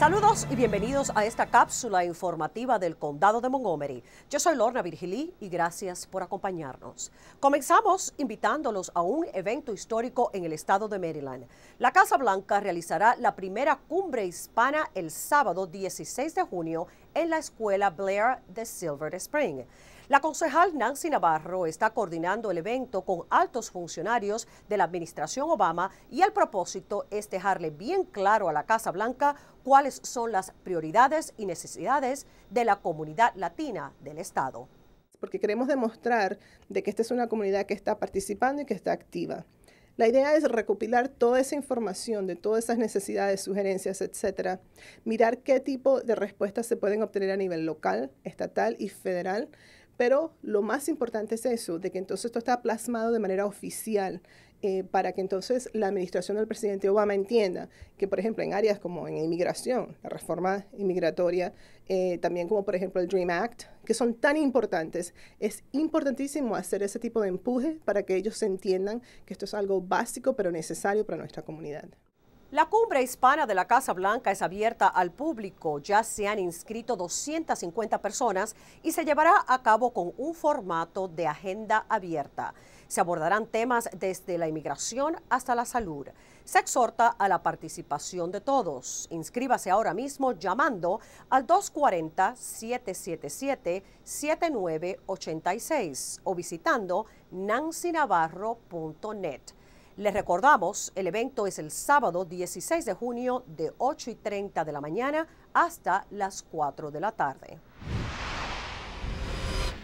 Saludos y bienvenidos a esta cápsula informativa del Condado de Montgomery. Yo soy Lorna Virgilí y gracias por acompañarnos. Comenzamos invitándolos a un evento histórico en el estado de Maryland. La Casa Blanca realizará la primera cumbre hispana el sábado 16 de junio en la escuela Blair de Silver Spring. La concejal Nancy Navarro está coordinando el evento con altos funcionarios de la administración Obama y el propósito es dejarle bien claro a la Casa Blanca cuáles son las prioridades y necesidades de la comunidad latina del Estado. Porque queremos demostrar de que esta es una comunidad que está participando y que está activa. La idea es recopilar toda esa información de todas esas necesidades, sugerencias, etcétera, mirar qué tipo de respuestas se pueden obtener a nivel local, estatal y federal pero lo más importante es eso, de que entonces esto está plasmado de manera oficial eh, para que entonces la administración del presidente Obama entienda que, por ejemplo, en áreas como en inmigración, la reforma inmigratoria, eh, también como por ejemplo el Dream Act, que son tan importantes, es importantísimo hacer ese tipo de empuje para que ellos entiendan que esto es algo básico pero necesario para nuestra comunidad. La cumbre hispana de la Casa Blanca es abierta al público. Ya se han inscrito 250 personas y se llevará a cabo con un formato de agenda abierta. Se abordarán temas desde la inmigración hasta la salud. Se exhorta a la participación de todos. Inscríbase ahora mismo llamando al 240-777-7986 o visitando nancynavarro.net. Les recordamos, el evento es el sábado 16 de junio de 8 y 30 de la mañana hasta las 4 de la tarde.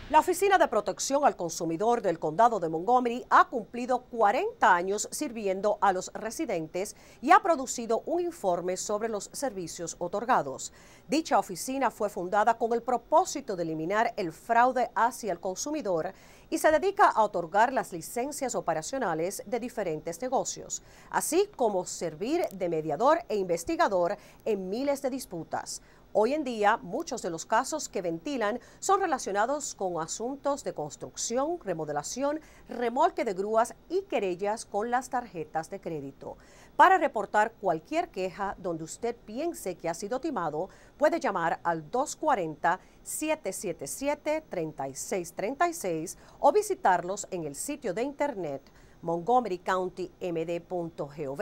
La Oficina de Protección al Consumidor del Condado de Montgomery ha cumplido 40 años sirviendo a los residentes y ha producido un informe sobre los servicios otorgados. Dicha oficina fue fundada con el propósito de eliminar el fraude hacia el consumidor y se dedica a otorgar las licencias operacionales de diferentes negocios, así como servir de mediador e investigador en miles de disputas. Hoy en día, muchos de los casos que ventilan son relacionados con asuntos de construcción, remodelación, remolque de grúas y querellas con las tarjetas de crédito. Para reportar cualquier queja donde usted piense que ha sido timado, puede llamar al 240-777-3636 o visitarlos en el sitio de internet montgomerycountymd.gov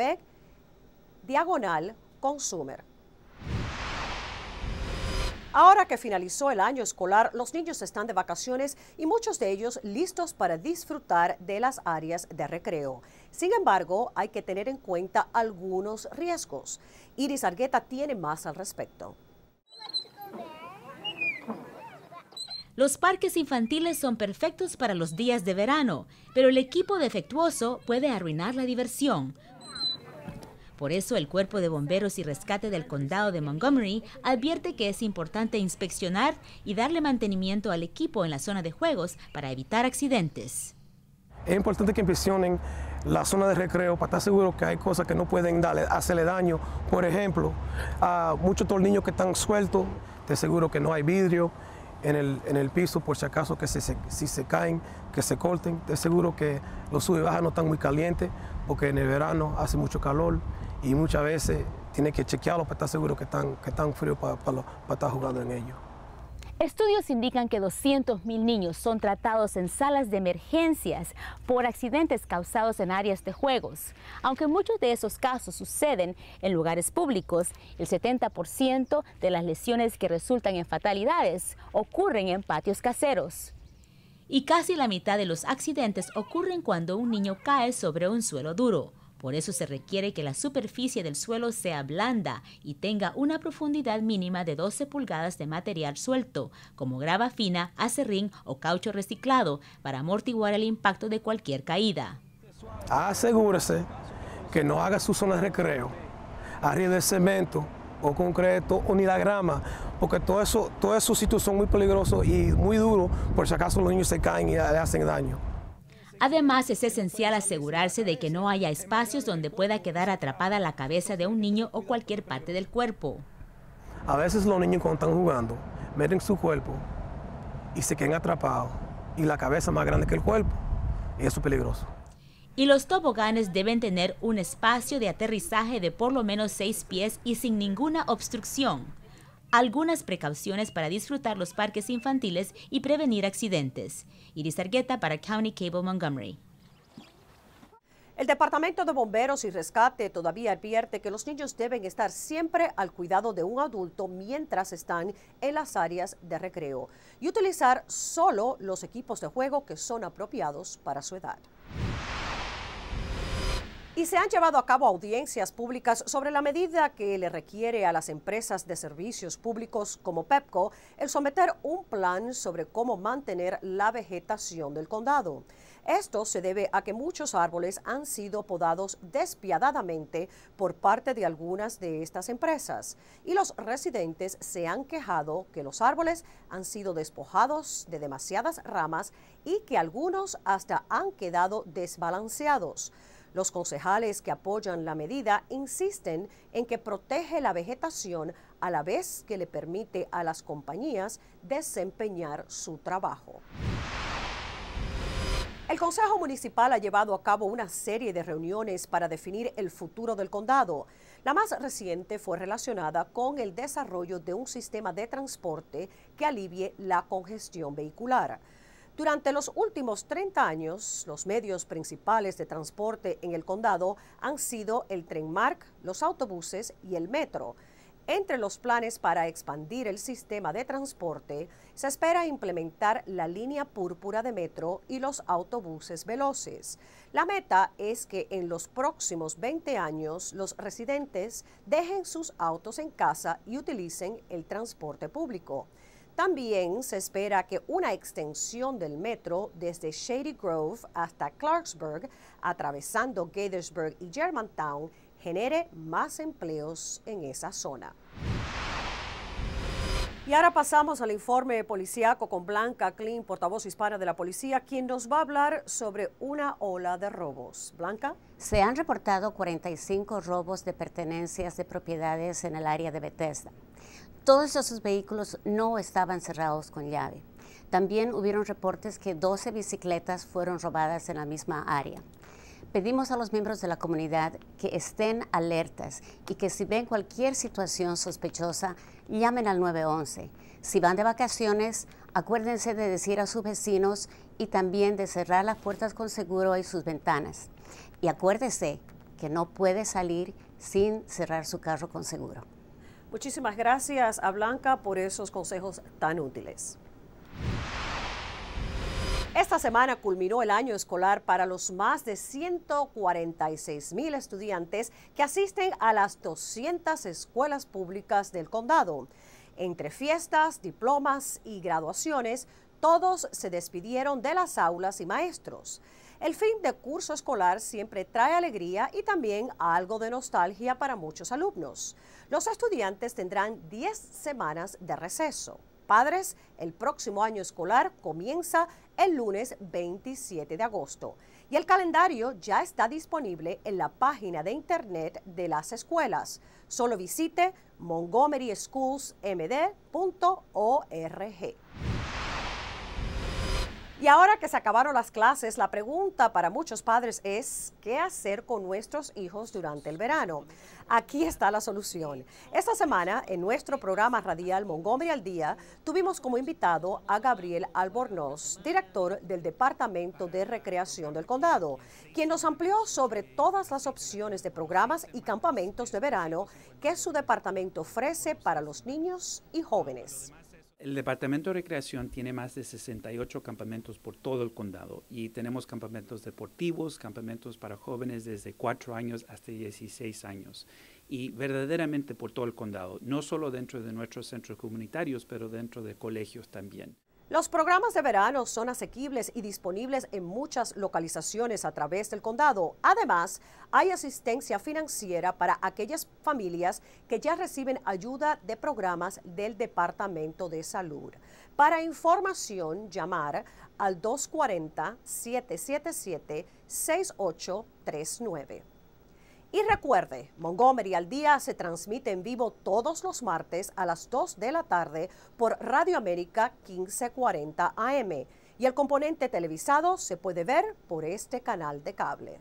diagonal consumer. Ahora que finalizó el año escolar, los niños están de vacaciones y muchos de ellos listos para disfrutar de las áreas de recreo. Sin embargo, hay que tener en cuenta algunos riesgos. Iris Argueta tiene más al respecto. Los parques infantiles son perfectos para los días de verano, pero el equipo defectuoso puede arruinar la diversión. Por eso el Cuerpo de Bomberos y Rescate del Condado de Montgomery advierte que es importante inspeccionar y darle mantenimiento al equipo en la zona de juegos para evitar accidentes. Es importante que inspeccionen la zona de recreo para estar seguro que hay cosas que no pueden darle, hacerle daño. Por ejemplo, a muchos tornillos que están sueltos, te seguro que no hay vidrio en el, piso por si acaso que se, si se caen, que se corten. Te seguro que los sub y bajas ah, no están muy calientes porque en el verano hace mucho calor y muchas veces tiene que chequearlo para estar seguro que están, que están fríos para, para, estar jugando en ellos. Estudios indican que 200.000 niños son tratados en salas de emergencias por accidentes causados en áreas de juegos. Aunque muchos de esos casos suceden en lugares públicos, el 70% de las lesiones que resultan en fatalidades ocurren en patios caseros y casi la mitad de los accidentes ocurren cuando un niño cae sobre un suelo duro. Por eso se requiere que la superficie del suelo sea blanda y tenga una profundidad mínima de 12 pulgadas de material suelto, como grava fina, acerrín o caucho reciclado, para amortiguar el impacto de cualquier caída. Asegúrese que no haga su zona de recreo, arriba de cemento, o concreto o ni la grama, porque todo eso, todos esos sitios son muy peligrosos y muy duros por si acaso los niños se caen y le hacen daño. Además, es esencial asegurarse de que no haya espacios donde pueda quedar atrapada la cabeza de un niño o cualquier parte del cuerpo. A veces los niños cuando están jugando, meten su cuerpo y se quedan atrapados y la cabeza más grande que el cuerpo y eso es peligroso y los toboganes deben tener un espacio de aterrizaje de por lo menos seis pies y sin ninguna obstrucción. Algunas precauciones para disfrutar los parques infantiles y prevenir accidentes. Iris Argueta para County Cable Montgomery. El Departamento de Bomberos y Rescate todavía advierte que los niños deben estar siempre al cuidado de un adulto mientras están en las áreas de recreo y utilizar solo los equipos de juego que son apropiados para su edad. Y se han llevado a cabo audiencias públicas sobre la medida que le requiere a las empresas de servicios públicos como PEPCO el someter un plan sobre cómo mantener la vegetación del condado. Esto se debe a que muchos árboles han sido podados despiadadamente por parte de algunas de estas empresas y los residentes se han quejado que los árboles han sido despojados de demasiadas ramas y que algunos hasta han quedado desbalanceados. Los concejales que apoyan la medida insisten en que protege la vegetación a la vez que le permite a las compañías desempeñar su trabajo. El Consejo Municipal ha llevado a cabo una serie de reuniones para definir el futuro del condado. La más reciente fue relacionada con el desarrollo de un sistema de transporte que alivie la congestión vehicular. Durante los últimos 30 años, los medios principales de transporte en el condado han sido el tren MARC, los autobuses y el metro. Entre los planes para expandir el sistema de transporte, se espera implementar la línea púrpura de metro y los autobuses veloces. La meta es que en los próximos 20 años los residentes dejen sus autos en casa y utilicen el transporte público. También se espera que una extensión del metro desde Shady Grove hasta Clarksburg, atravesando Gaithersburg y Germantown, genere más empleos en esa zona. Y ahora pasamos al informe policíaco con Blanca Klein, portavoz hispana de la policía, quien nos va a hablar sobre una ola de robos. Blanca. Se han reportado 45 robos de pertenencias de propiedades en el área de Bethesda. Todos esos vehículos no estaban cerrados con llave. También hubieron reportes que 12 bicicletas fueron robadas en la misma área. Pedimos a los miembros de la comunidad que estén alertas y que si ven cualquier situación sospechosa, llamen al 911. Si van de vacaciones, acuérdense de decir a sus vecinos y también de cerrar las puertas con seguro y sus ventanas. Y acuérdese que no puede salir sin cerrar su carro con seguro. Muchísimas gracias a Blanca por esos consejos tan útiles. Esta semana culminó el año escolar para los más de 146 mil estudiantes que asisten a las 200 escuelas públicas del condado. Entre fiestas, diplomas y graduaciones, todos se despidieron de las aulas y maestros. El fin de curso escolar siempre trae alegría y también algo de nostalgia para muchos alumnos. Los estudiantes tendrán 10 semanas de receso. Padres, el próximo año escolar comienza el lunes 27 de agosto y el calendario ya está disponible en la página de internet de las escuelas. Solo visite montgomeryschools.md.org. Y ahora que se acabaron las clases, la pregunta para muchos padres es, ¿qué hacer con nuestros hijos durante el verano? Aquí está la solución. Esta semana, en nuestro programa radial Montgomery al Día, tuvimos como invitado a Gabriel Albornoz, director del Departamento de Recreación del Condado, quien nos amplió sobre todas las opciones de programas y campamentos de verano que su departamento ofrece para los niños y jóvenes. El Departamento de Recreación tiene más de 68 campamentos por todo el condado y tenemos campamentos deportivos, campamentos para jóvenes desde 4 años hasta 16 años y verdaderamente por todo el condado, no solo dentro de nuestros centros comunitarios, pero dentro de colegios también. Los programas de verano son asequibles y disponibles en muchas localizaciones a través del condado. Además, hay asistencia financiera para aquellas familias que ya reciben ayuda de programas del Departamento de Salud. Para información, llamar al 240-777-6839. Y recuerde, Montgomery al día se transmite en vivo todos los martes a las 2 de la tarde por Radio América 1540 AM y el componente televisado se puede ver por este canal de cable.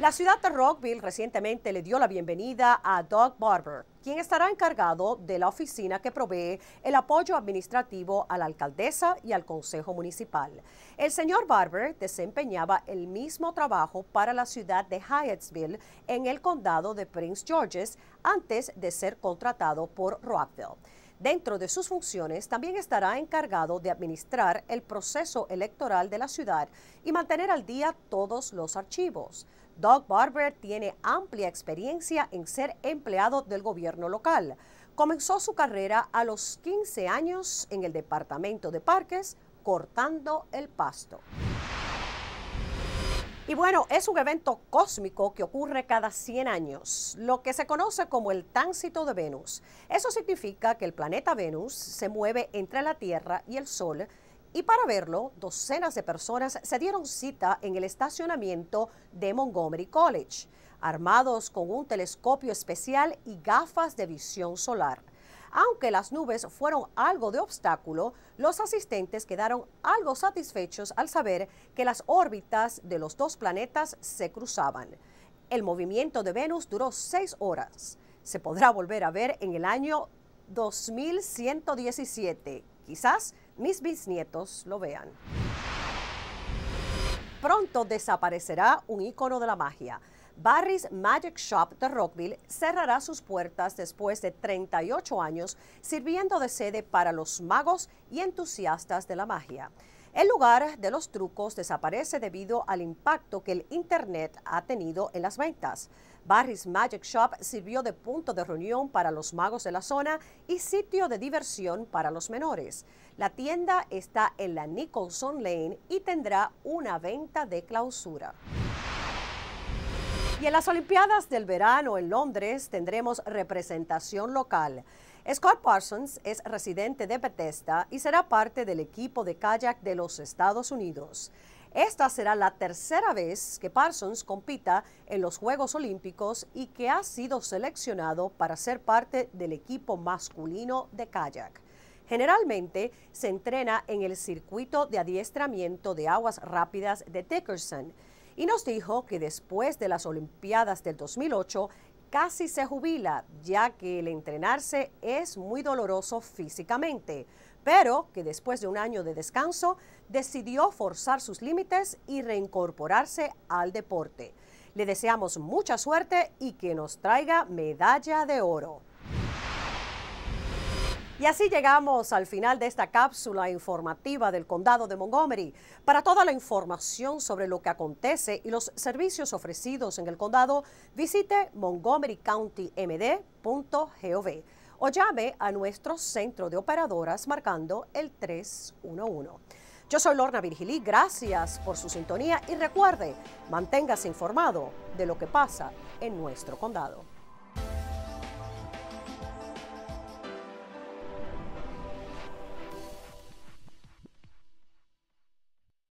La ciudad de Rockville recientemente le dio la bienvenida a Doug Barber, quien estará encargado de la oficina que provee el apoyo administrativo a la alcaldesa y al consejo municipal. El señor Barber desempeñaba el mismo trabajo para la ciudad de Hyattsville en el condado de Prince George's antes de ser contratado por Rockville. Dentro de sus funciones también estará encargado de administrar el proceso electoral de la ciudad y mantener al día todos los archivos. Doug Barber tiene amplia experiencia en ser empleado del gobierno local. Comenzó su carrera a los 15 años en el Departamento de Parques cortando el pasto. Y bueno, es un evento cósmico que ocurre cada 100 años, lo que se conoce como el tránsito de Venus. Eso significa que el planeta Venus se mueve entre la Tierra y el Sol y para verlo, docenas de personas se dieron cita en el estacionamiento de Montgomery College, armados con un telescopio especial y gafas de visión solar. Aunque las nubes fueron algo de obstáculo, los asistentes quedaron algo satisfechos al saber que las órbitas de los dos planetas se cruzaban. El movimiento de Venus duró seis horas. Se podrá volver a ver en el año 2117. Quizás mis bisnietos lo vean. Pronto desaparecerá un icono de la magia. Barry's Magic Shop de Rockville cerrará sus puertas después de 38 años, sirviendo de sede para los magos y entusiastas de la magia. El lugar de los trucos desaparece debido al impacto que el Internet ha tenido en las ventas. Barry's Magic Shop sirvió de punto de reunión para los magos de la zona y sitio de diversión para los menores. La tienda está en la Nicholson Lane y tendrá una venta de clausura. Y en las Olimpiadas del verano en Londres tendremos representación local. Scott Parsons es residente de Bethesda y será parte del equipo de kayak de los Estados Unidos. Esta será la tercera vez que Parsons compita en los Juegos Olímpicos y que ha sido seleccionado para ser parte del equipo masculino de kayak. Generalmente se entrena en el circuito de adiestramiento de aguas rápidas de Dickerson y nos dijo que después de las Olimpiadas del 2008 casi se jubila, ya que el entrenarse es muy doloroso físicamente, pero que después de un año de descanso decidió forzar sus límites y reincorporarse al deporte. Le deseamos mucha suerte y que nos traiga medalla de oro. Y así llegamos al final de esta cápsula informativa del Condado de Montgomery. Para toda la información sobre lo que acontece y los servicios ofrecidos en el condado, visite montgomerycountymd.gov o llame a nuestro centro de operadoras marcando el 311. Yo soy Lorna Virgili, gracias por su sintonía y recuerde, manténgase informado de lo que pasa en nuestro condado.